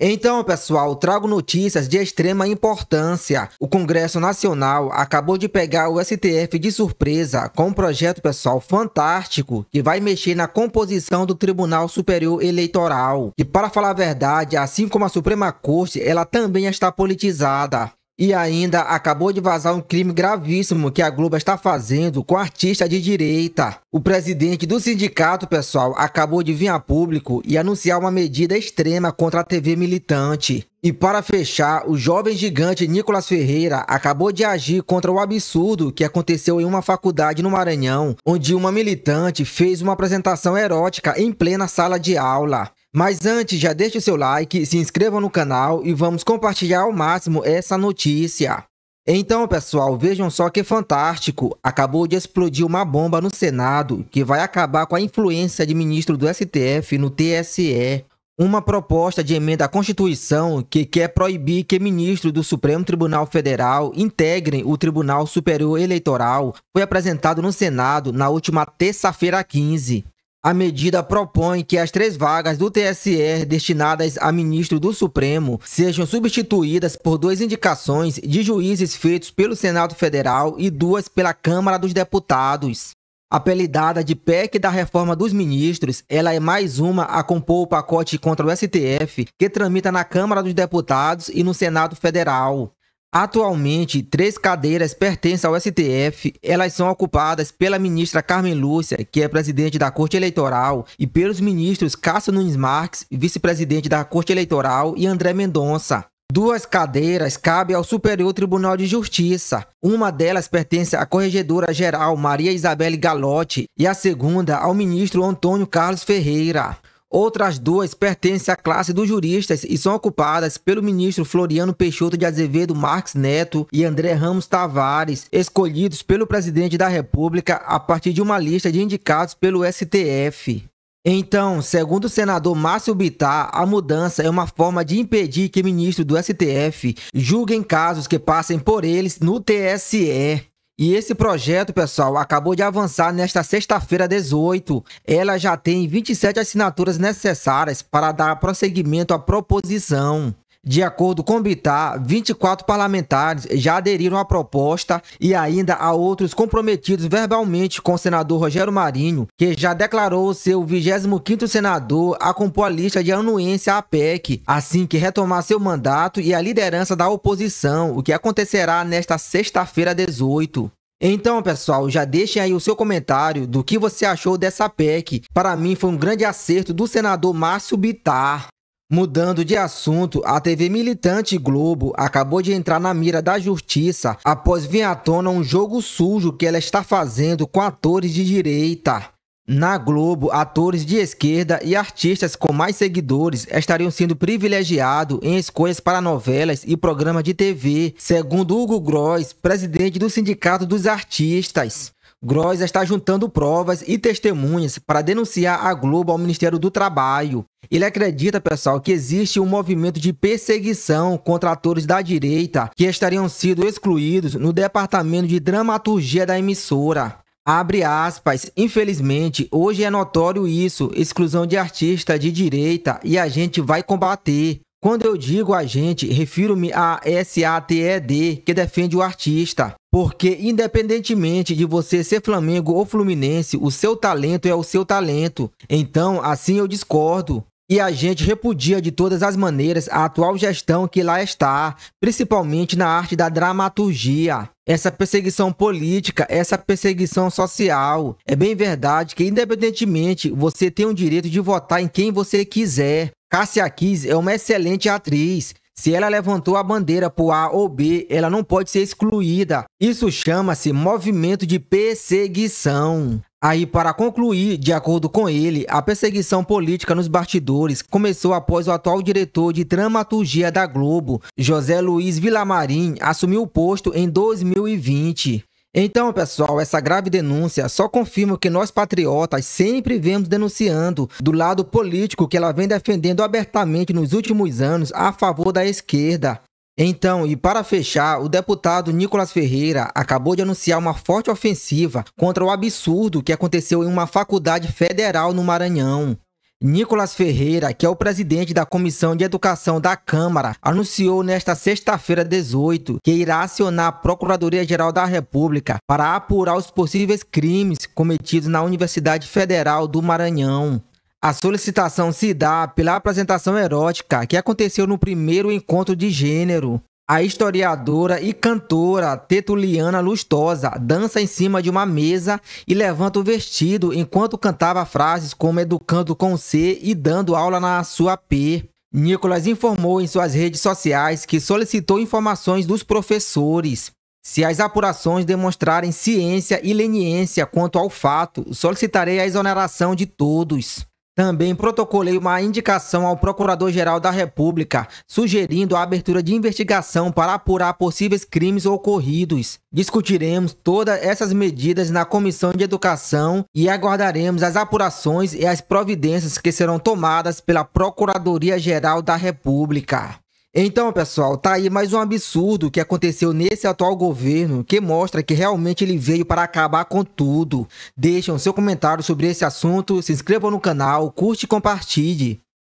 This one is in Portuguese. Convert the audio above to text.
Então, pessoal, trago notícias de extrema importância. O Congresso Nacional acabou de pegar o STF de surpresa com um projeto, pessoal, fantástico que vai mexer na composição do Tribunal Superior Eleitoral. E para falar a verdade, assim como a Suprema Corte, ela também está politizada. E ainda acabou de vazar um crime gravíssimo que a Globo está fazendo com artista de direita. O presidente do sindicato, pessoal, acabou de vir a público e anunciar uma medida extrema contra a TV militante. E para fechar, o jovem gigante Nicolas Ferreira acabou de agir contra o absurdo que aconteceu em uma faculdade no Maranhão, onde uma militante fez uma apresentação erótica em plena sala de aula. Mas antes, já deixe o seu like, se inscreva no canal e vamos compartilhar ao máximo essa notícia. Então, pessoal, vejam só que fantástico. Acabou de explodir uma bomba no Senado que vai acabar com a influência de ministro do STF no TSE. Uma proposta de emenda à Constituição que quer proibir que ministros do Supremo Tribunal Federal integrem o Tribunal Superior Eleitoral foi apresentado no Senado na última terça-feira 15. A medida propõe que as três vagas do TSE destinadas a ministro do Supremo sejam substituídas por duas indicações de juízes feitos pelo Senado Federal e duas pela Câmara dos Deputados. Apelidada de PEC da reforma dos ministros, ela é mais uma a compor o pacote contra o STF que tramita na Câmara dos Deputados e no Senado Federal. Atualmente, três cadeiras pertencem ao STF. Elas são ocupadas pela ministra Carmen Lúcia, que é presidente da Corte Eleitoral, e pelos ministros Cássio Nunes Marques, vice-presidente da Corte Eleitoral, e André Mendonça. Duas cadeiras cabem ao Superior Tribunal de Justiça. Uma delas pertence à Corregedora-Geral Maria Isabel Galotti e a segunda ao ministro Antônio Carlos Ferreira. Outras duas pertencem à classe dos juristas e são ocupadas pelo ministro Floriano Peixoto de Azevedo Marques Neto e André Ramos Tavares, escolhidos pelo presidente da República a partir de uma lista de indicados pelo STF. Então, segundo o senador Márcio Bittar, a mudança é uma forma de impedir que ministros do STF julguem casos que passem por eles no TSE. E esse projeto, pessoal, acabou de avançar nesta sexta-feira 18. Ela já tem 27 assinaturas necessárias para dar prosseguimento à proposição. De acordo com o Bitar, 24 parlamentares já aderiram à proposta e ainda há outros comprometidos verbalmente com o senador Rogério Marinho, que já declarou seu 25º senador a compor a lista de anuência à PEC, assim que retomar seu mandato e a liderança da oposição, o que acontecerá nesta sexta-feira 18. Então, pessoal, já deixem aí o seu comentário do que você achou dessa PEC. Para mim, foi um grande acerto do senador Márcio Bitar. Mudando de assunto, a TV militante Globo acabou de entrar na mira da justiça após vir à tona um jogo sujo que ela está fazendo com atores de direita. Na Globo, atores de esquerda e artistas com mais seguidores estariam sendo privilegiados em escolhas para novelas e programas de TV, segundo Hugo Gross, presidente do Sindicato dos Artistas. Gross está juntando provas e testemunhas para denunciar a Globo ao Ministério do Trabalho. Ele acredita, pessoal, que existe um movimento de perseguição contra atores da direita que estariam sido excluídos no departamento de dramaturgia da emissora. Abre aspas, infelizmente, hoje é notório isso, exclusão de artista de direita e a gente vai combater. Quando eu digo a gente, refiro-me a SATED, que defende o artista. Porque independentemente de você ser Flamengo ou Fluminense, o seu talento é o seu talento. Então, assim eu discordo. E a gente repudia de todas as maneiras a atual gestão que lá está, principalmente na arte da dramaturgia. Essa perseguição política, essa perseguição social. É bem verdade que, independentemente, você tem o direito de votar em quem você quiser. Cássia Kiss é uma excelente atriz. Se ela levantou a bandeira por A ou B, ela não pode ser excluída. Isso chama-se movimento de perseguição. Aí, para concluir, de acordo com ele, a perseguição política nos bastidores começou após o atual diretor de dramaturgia da Globo, José Luiz Vilamarim, assumir o posto em 2020. Então, pessoal, essa grave denúncia só confirma o que nós patriotas sempre vemos denunciando do lado político que ela vem defendendo abertamente nos últimos anos a favor da esquerda. Então, e para fechar, o deputado Nicolas Ferreira acabou de anunciar uma forte ofensiva contra o absurdo que aconteceu em uma faculdade federal no Maranhão. Nicolas Ferreira, que é o presidente da Comissão de Educação da Câmara, anunciou nesta sexta-feira 18 que irá acionar a Procuradoria-Geral da República para apurar os possíveis crimes cometidos na Universidade Federal do Maranhão. A solicitação se dá pela apresentação erótica que aconteceu no primeiro encontro de gênero a historiadora e cantora Tetuliana Lustosa dança em cima de uma mesa e levanta o vestido enquanto cantava frases como educando com C e dando aula na sua P. Nicolas informou em suas redes sociais que solicitou informações dos professores. Se as apurações demonstrarem ciência e leniência quanto ao fato, solicitarei a exoneração de todos. Também protocolei uma indicação ao Procurador-Geral da República, sugerindo a abertura de investigação para apurar possíveis crimes ocorridos. Discutiremos todas essas medidas na Comissão de Educação e aguardaremos as apurações e as providências que serão tomadas pela Procuradoria-Geral da República. Então, pessoal, tá aí mais um absurdo que aconteceu nesse atual governo, que mostra que realmente ele veio para acabar com tudo. Deixem seu comentário sobre esse assunto, se inscrevam no canal, curte e compartilhe.